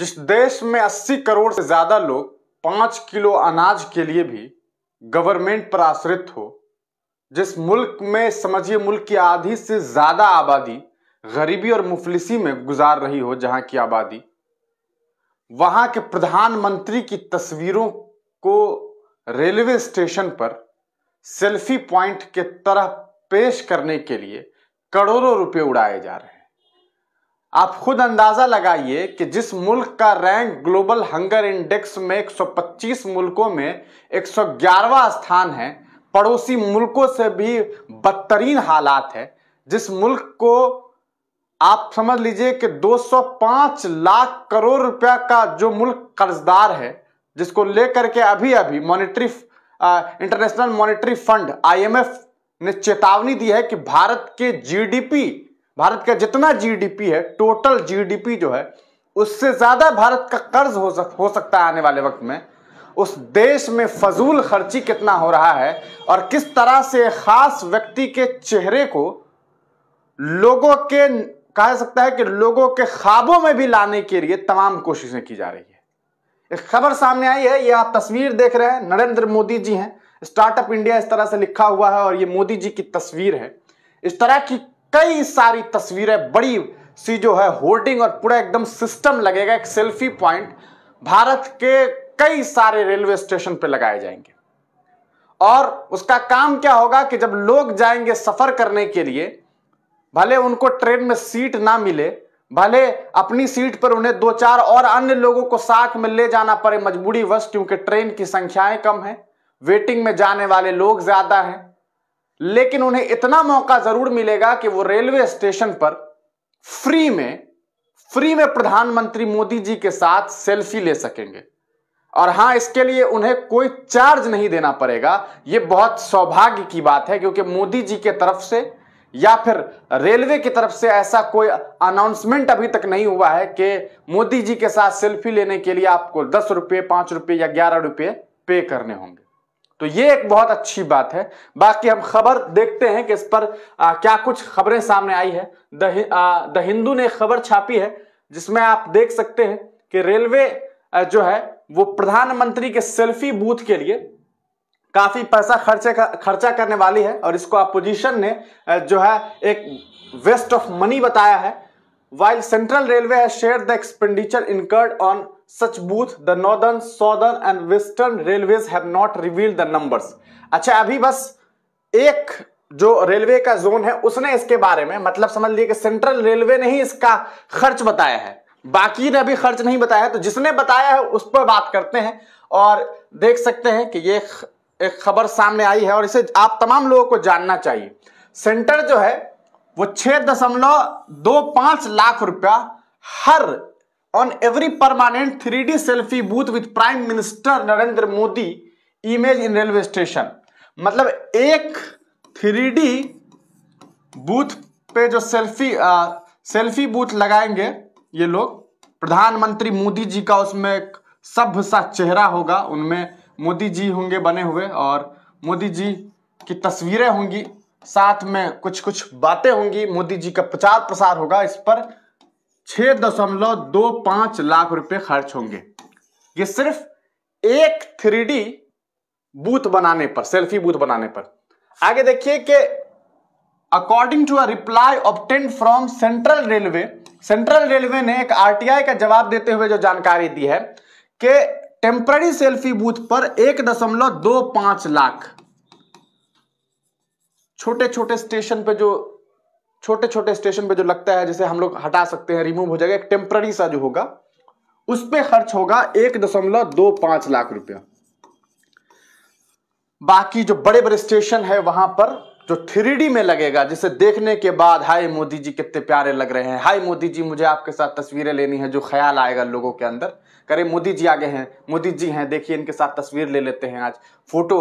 जिस देश में 80 करोड़ से ज़्यादा लोग 5 किलो अनाज के लिए भी गवर्नमेंट पर आश्रित हो जिस मुल्क में समझिए मुल्क की आधी से ज़्यादा आबादी गरीबी और मुफलिसी में गुजार रही हो जहां की आबादी वहां के प्रधानमंत्री की तस्वीरों को रेलवे स्टेशन पर सेल्फी पॉइंट के तरह पेश करने के लिए करोड़ों रुपए उड़ाए जा रहे हैं आप खुद अंदाजा लगाइए कि जिस मुल्क का रैंक ग्लोबल हंगर इंडेक्स में 125 मुल्कों में 111वां स्थान है पड़ोसी मुल्कों से भी बदतरीन हालात है जिस मुल्क को आप समझ लीजिए कि 205 लाख करोड़ रुपया का जो मुल्क कर्जदार है जिसको लेकर के अभी अभी monetary international monetary fund IMF ने चेतावनी दी है कि भारत के जीडीपी भारत का जितना जीडीपी है टोटल जीडीपी जो है उससे ज़्यादा भारत का कर्ज हो सक हो सकता है आने वाले वक्त में उस देश में फजूल खर्ची कितना हो रहा है और किस तरह से खास व्यक्ति के चेहरे को लोगों के कहा सकता है कि लोगों के ख्वाबों में भी लाने के लिए तमाम कोशिशें की जा रही है एक खबर सामने आई है ये आप तस्वीर देख रहे हैं नरेंद्र मोदी जी हैं स्टार्टअप इंडिया इस तरह से लिखा हुआ है और ये मोदी जी की तस्वीर है इस तरह की कई सारी तस्वीरें बड़ी सी जो है होर्डिंग और पूरा एकदम सिस्टम लगेगा एक सेल्फी पॉइंट भारत के कई सारे रेलवे स्टेशन पे लगाए जाएंगे और उसका काम क्या होगा कि जब लोग जाएंगे सफर करने के लिए भले उनको ट्रेन में सीट ना मिले भले अपनी सीट पर उन्हें दो चार और अन्य लोगों को साथ में ले जाना पड़े मजबूरी वश क्योंकि ट्रेन की संख्याएं कम है वेटिंग में जाने वाले लोग ज्यादा हैं लेकिन उन्हें इतना मौका जरूर मिलेगा कि वो रेलवे स्टेशन पर फ्री में फ्री में प्रधानमंत्री मोदी जी के साथ सेल्फी ले सकेंगे और हां इसके लिए उन्हें कोई चार्ज नहीं देना पड़ेगा यह बहुत सौभाग्य की बात है क्योंकि मोदी जी के तरफ से या फिर रेलवे की तरफ से ऐसा कोई अनाउंसमेंट अभी तक नहीं हुआ है कि मोदी जी के साथ सेल्फी लेने के लिए आपको दस रुपये पांच रुपये या ग्यारह रुपये पे करने होंगे तो ये एक बहुत अच्छी बात है बाकी हम खबर देखते हैं कि इस पर आ, क्या कुछ खबरें सामने आई है द, हिंदू ने खबर छापी है जिसमें आप देख सकते हैं कि रेलवे जो है वो प्रधानमंत्री के सेल्फी बूथ के लिए काफी पैसा खर्चे खर्चा करने वाली है और इसको अपोजिशन ने जो है एक वेस्ट ऑफ मनी बताया है while central railway has shared the expenditure incurred on such booth, the Northern, Southern and Western Railways have not revealed the अच्छा अभी बस एक जो रेलवे का जोन है उसने इसके बारे में मतलब समझ लिया कि सेंट्रल रेलवे ने ही इसका खर्च बताया है बाकी ने अभी खर्च नहीं बताया तो जिसने बताया है उस पर बात करते हैं और देख सकते हैं कि ये एक खबर सामने आई है और इसे आप तमाम लोगों को जानना चाहिए सेंटर जो है वो छह दशमलव दो पांच लाख रुपया हर on every permanent three D selfie booth with prime minister Narendra Modi image in railway station मतलब एक थ्री डी बूथ पे जो सेल्फी आ, सेल्फी बूथ लगाएंगे ये लोग प्रधानमंत्री मोदी जी का उसमें एक सभ्य सा चेहरा होगा उनमें मोदी जी होंगे बने हुए और मोदी जी की तस्वीरें होंगी साथ में कुछ कुछ बातें होंगी मोदी जी का प्रचार प्रसार होगा इस पर छह दशमलव दो पांच लाख रुपए खर्च होंगे ये सिर्फ एक थ्री बूथ बनाने पर सेल्फी बूथ बनाने पर आगे देखिए कि according to a reply obtained from central railway central railway ने एक आरटीआई का जवाब देते हुए जो जानकारी दी है कि टेम्पररी सेल्फी बूथ पर एक दशमलव दो पांच लाख छोटे छोटे स्टेशन पे जो छोटे छोटे स्टेशन पे जो लगता है जैसे हम लोग हटा सकते हैं रिमूव हो जाएगा एक टेम्प्ररी सा जो होगा उस पर खर्च होगा एक दशमलव दो पांच लाख रुपया बाकी जो बड़े बड़े स्टेशन है वहां पर जो थ्री में लगेगा जिसे देखने के बाद हाय मोदी जी कितने प्यारे लग रहे हैं हाय मोदी जी मुझे आपके साथ तस्वीरें लेनी है जो ख्याल आएगा लोगों के अंदर करें मोदी जी आगे हैं मोदी जी हैं देखिए इनके साथ तस्वीर ले लेते हैं आज फोटो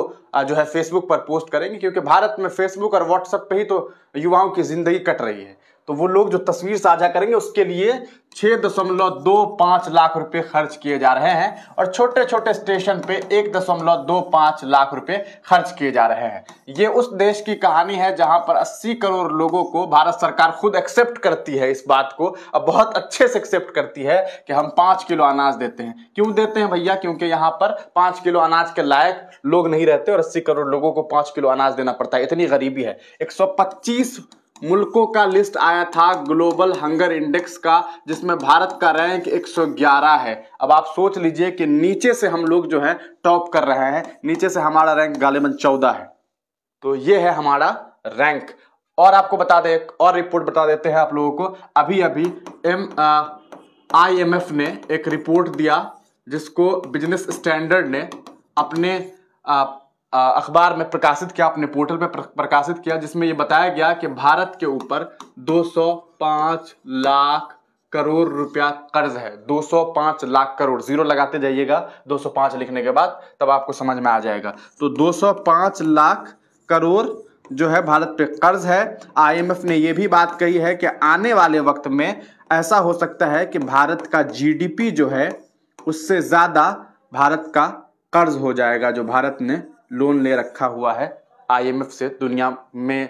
जो है फेसबुक पर पोस्ट करेंगे क्योंकि भारत में फेसबुक और व्हाट्सएप पे ही तो युवाओं की ज़िंदगी कट रही है तो वो लोग जो तस्वीर साझा करेंगे उसके लिए छह दशमलव दो पाँच लाख रुपए खर्च किए जा रहे हैं और छोटे छोटे स्टेशन पे एक दशमलव दो पाँच लाख रुपए खर्च किए जा रहे हैं ये उस देश की कहानी है जहां पर 80 करोड़ लोगों को भारत सरकार खुद एक्सेप्ट करती है इस बात को अब बहुत अच्छे से एक्सेप्ट करती है कि हम पाँच किलो अनाज देते हैं क्यों देते हैं भैया क्योंकि यहाँ पर पाँच किलो अनाज के लायक लोग नहीं रहते और अस्सी करोड़ लोगों को पाँच किलो अनाज देना पड़ता है इतनी गरीबी है एक मुल्कों का लिस्ट आया था ग्लोबल हंगर इंडेक्स का जिसमें भारत का रैंक 111 है अब आप सोच लीजिए कि नीचे से हम लोग जो है टॉप कर रहे हैं नीचे से हमारा रैंक गालिबन 14 है तो ये है हमारा रैंक और आपको बता दें और रिपोर्ट बता देते हैं आप लोगों को अभी अभी एम एफ ने एक रिपोर्ट दिया जिसको बिजनेस स्टैंडर्ड ने अपने आ, अखबार में प्रकाशित किया अपने पोर्टल पर प्रकाशित किया जिसमें यह बताया गया कि भारत के ऊपर 205 लाख करोड़ रुपया कर्ज है 205 लाख करोड़ जीरो लगाते जाइएगा 205 लिखने के बाद तब आपको समझ में आ जाएगा तो 205 लाख करोड़ जो है भारत पे कर्ज है आईएमएफ ने यह भी बात कही है कि आने वाले वक्त में ऐसा हो सकता है कि भारत का जीडीपी जो है उससे ज़्यादा भारत का कर्ज हो जाएगा जो भारत ने लोन ले रखा हुआ है आईएमएफ से दुनिया में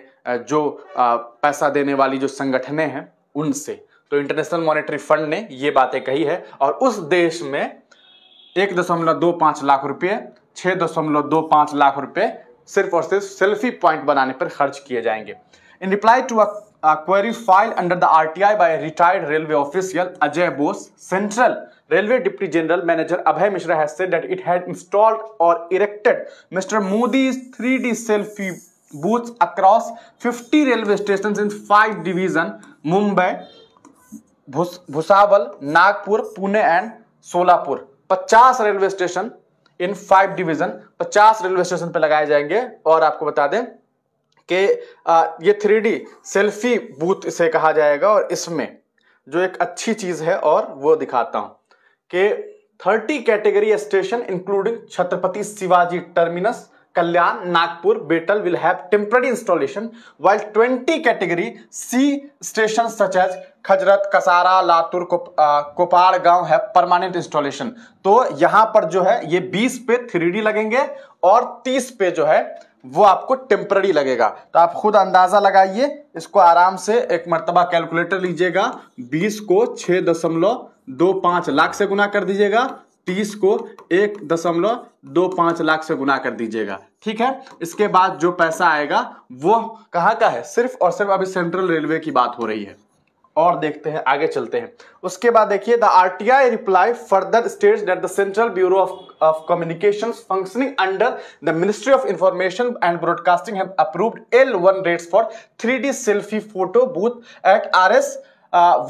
जो पैसा देने वाली जो संगठने हैं उनसे तो इंटरनेशनल मॉनेटरी फंड ने ये बातें कही है और उस देश में एक दशमलव दो पाँच लाख रुपये छः दशमलव दो पाँच लाख रुपये सिर्फ और सिर्फ सेल्फी पॉइंट बनाने पर खर्च किए जाएंगे in reply to a query file under the RTI by retired railway official Ajay Bose central railway deputy general manager Abhay Mishra has said that it had installed और erected mister Modi three D selfie booth across fifty railway station in five division Mumbai Bhusawal Nagpur Pune and Solapur पचास railway station in five division पचास railway station पर लगाए जाएंगे और आपको बता दें कि ये थ्री सेल्फी बूथ इसे कहा जाएगा और इसमें जो एक अच्छी चीज़ है और वो दिखाता हूं कि 30 category station including Chhatrapati Shivaji terminus Kalyan Nagpur Betul will have temporary installation while 20 category C station such as खजरत कसारा लातूर कोपाड़ गांव है परमानेंट इंस्टॉलेशन तो यहां पर जो है ये 20 पे थ्री लगेंगे और 30 पे जो है वो आपको टेम्पररी लगेगा तो आप खुद अंदाज़ा लगाइए इसको आराम से एक मरतबा कैलकुलेटर लीजिएगा बीस को छः दशमलव दो पाँच लाख से गुना कर दीजिएगा तीस को एक दशमलव दो पाँच लाख से गुना कर दीजिएगा ठीक है इसके बाद जो पैसा आएगा वो कहाँ का है सिर्फ और सिर्फ अभी सेंट्रल रेलवे की बात हो रही है और देखते हैं आगे चलते हैं उसके बाद देखिए the RTI reply further states that the central bureau of of communications functioning under the ministry of information and broadcasting have approved एल rates for three D selfie photo booth at R S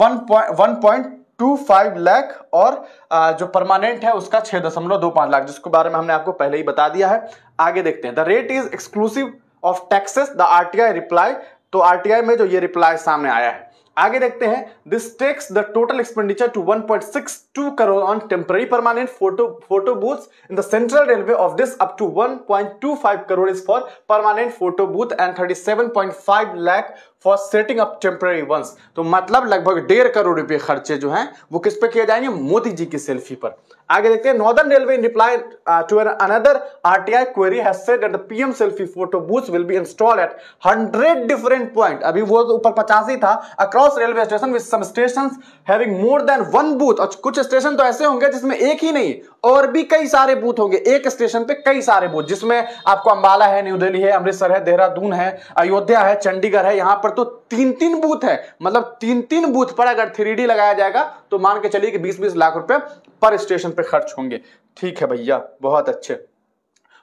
one point two five lakh और uh, जो permanent है उसका छः दशमलव दो पाँच लाख जिसके बारे में हमने आपको पहले ही बता दिया है आगे देखते हैं the rate is exclusive of taxes the RTI reply तो आरटीआई में जो ये रिप्लाई सामने आया है आगे देखते हैं this takes the total expenditure to 1.62 crore on temporary permanent photo photo booth in the central railway of this up to 1.25 crore is for permanent photo booth and 37.5 lakh for setting up temporary ones तो मतलब लगभग डेढ़ करोड़ रुपए खर्चे जो हैं वो किस पे किए जाएंगे मोदी जी की सेल्फी पर आगे देखते हैं northern railway in reply to an another RTI query has said that the PM selfie photo booth will be install at 100 different point अभी वो तो ऊपर 50 ही था across railway station with some stations having more than one booth और कुछ station तो ऐसे होंगे जिसमें एक ही नहीं और भी कई सारे बूथ होंगे एक स्टेशन पे कई सारे बूथ जिसमें आपको अंबाला है न्यू दिल्ली है अमृतसर है देहरादून है अयोध्या है चंडीगढ़ है यहां पर पर तो तीन तीन बूथ है मतलब तीन तीन बूथ पर अगर थ्री लगाया जाएगा तो मान के चलिए कि बीस बीस लाख रुपए पर स्टेशन पर खर्च होंगे ठीक है भैया बहुत अच्छे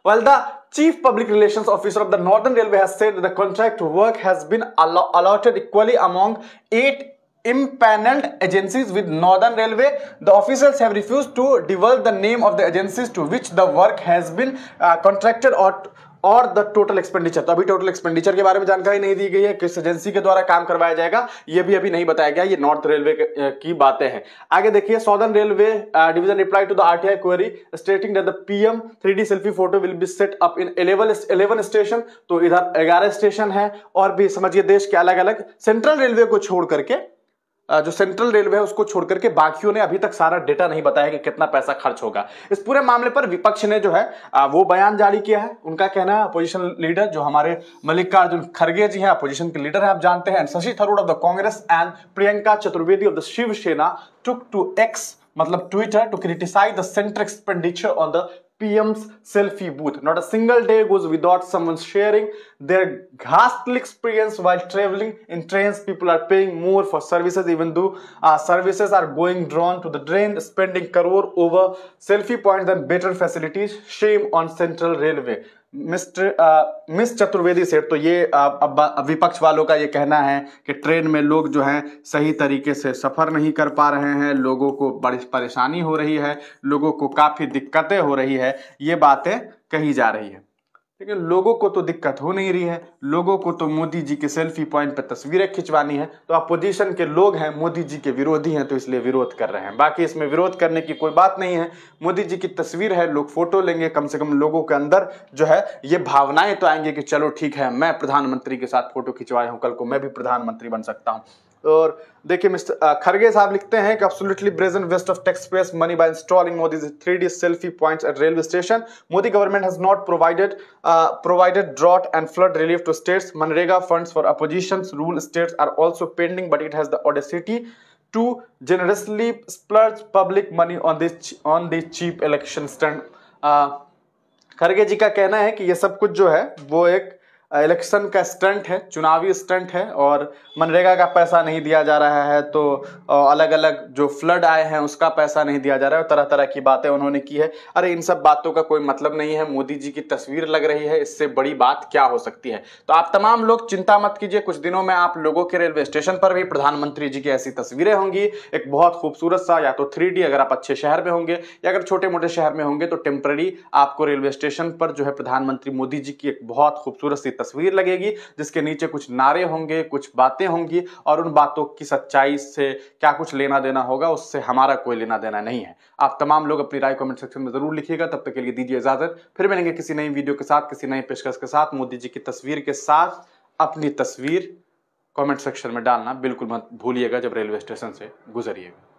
well the chief public relation officer of the northern railway contract work has been allotted equally among eight impaneled agencies with northern railway the officials have refused to divulge the name of the agencies to which the work has been uh, contracted or और the total expenditure तो अभी total expenditure के बारे में जानकारी नहीं दी गई है किस एजेंसी के द्वारा काम करवाया जाएगा यह भी अभी नहीं बताया गया ये नॉर्थ रेलवे की बातें हैं आगे देखिए southern railway division reply to the RTI query stating that the PM 3D selfie photo will be set up in 11 11 station तो इधर 11 स्टेशन है और भी समझिए देश के अलग अलग सेंट्रल रेलवे को छोड़ करके जो सेंट्रल रेलवे है उसको छोड़कर के बाकियों ने अभी तक सारा डेटा नहीं बताया कि कितना पैसा खर्च होगा इस पूरे मामले पर विपक्ष ने जो है वो बयान जारी किया है उनका कहना है अपोजिशन लीडर जो हमारे मल्लिकार्जुन खड़गे जी हैं अपोजिशन के लीडर हैं आप जानते हैं Shashi Tharoor of the Congress and Priyanka Chaturvedi of the Shiv Sena took to X मतलब Twitter to criticise the central expenditure on the PM's selfie booth. Not a single day goes without someone sharing their ghastly experience while traveling in trains. People are paying more for services even though uh, services are going drawn to the drain, spending crore over selfie points and better facilities. Shame on Central Railway. Mister miss Chaturvedi said तो ये अब विपक्ष वालों का ये कहना है कि ट्रेन में लोग जो हैं सही तरीके से सफ़र नहीं कर पा रहे हैं लोगों को बड़ी परेशानी हो रही है लोगों को काफ़ी दिक्कतें हो रही है ये बातें कही जा रही है लेकिन लोगों को तो दिक्कत हो नहीं रही है लोगों को तो मोदी जी के सेल्फी पॉइंट पर तस्वीरें खिंचवानी है तो अपोजिशन के लोग हैं मोदी जी के विरोधी हैं तो इसलिए विरोध कर रहे हैं बाकी इसमें विरोध करने की कोई बात नहीं है मोदी जी की तस्वीर है लोग फोटो लेंगे कम से कम लोगों के अंदर जो है ये भावनाएं तो आएंगे कि चलो ठीक है मैं प्रधानमंत्री के साथ फोटो खिंचवाया हूँ कल को मैं भी प्रधानमंत्री बन सकता हूँ और देखिए मिस्टर खरगे साहब लिखते हैं कि brazen waste of taxpayers money by installing Modi three D selfie points at railway station Modi government has not provided provided drought and flood relief to states मनरेगा funds for opposition rule states are also pending but it has दिटी to generously splurge public money on this on this cheap election stunt Kharge ji का कहना है कि ये सब कुछ जो है वो एक इलेक्शन का स्टंट है चुनावी स्टंट है और मनरेगा का पैसा नहीं दिया जा रहा है तो अलग अलग जो फ्लड आए हैं उसका पैसा नहीं दिया जा रहा है तरह तरह की बातें उन्होंने की है अरे इन सब बातों का कोई मतलब नहीं है मोदी जी की तस्वीर लग रही है इससे बड़ी बात क्या हो सकती है तो आप तमाम लोग चिंता मत कीजिए कुछ दिनों में आप लोगों के रेलवे स्टेशन पर भी प्रधानमंत्री जी की ऐसी तस्वीरें होंगी एक बहुत खूबसूरत सा या तो थ्री अगर आप अच्छे शहर में होंगे या अगर छोटे मोटे शहर में होंगे तो टेम्प्रेरी आपको रेलवे स्टेशन पर जो है प्रधानमंत्री मोदी जी की एक बहुत खूबसूरत सी तस्वीर लगेगी जिसके नीचे कुछ नारे होंगे कुछ बातें होंगी और उन बातों की सच्चाई से क्या कुछ लेना देना होगा उससे हमारा कोई लेना देना नहीं है आप तमाम लोग अपनी राय कमेंट सेक्शन में जरूर लिखिएगा तब तक के लिए दीजिए इजाजत फिर मिलेंगे किसी नई वीडियो के साथ किसी नई पेशकश के साथ मोदी जी की तस्वीर के साथ अपनी तस्वीर कमेंट सेक्शन में डालना बिल्कुल मत भूलिएगा जब रेलवे स्टेशन से गुजरिएगा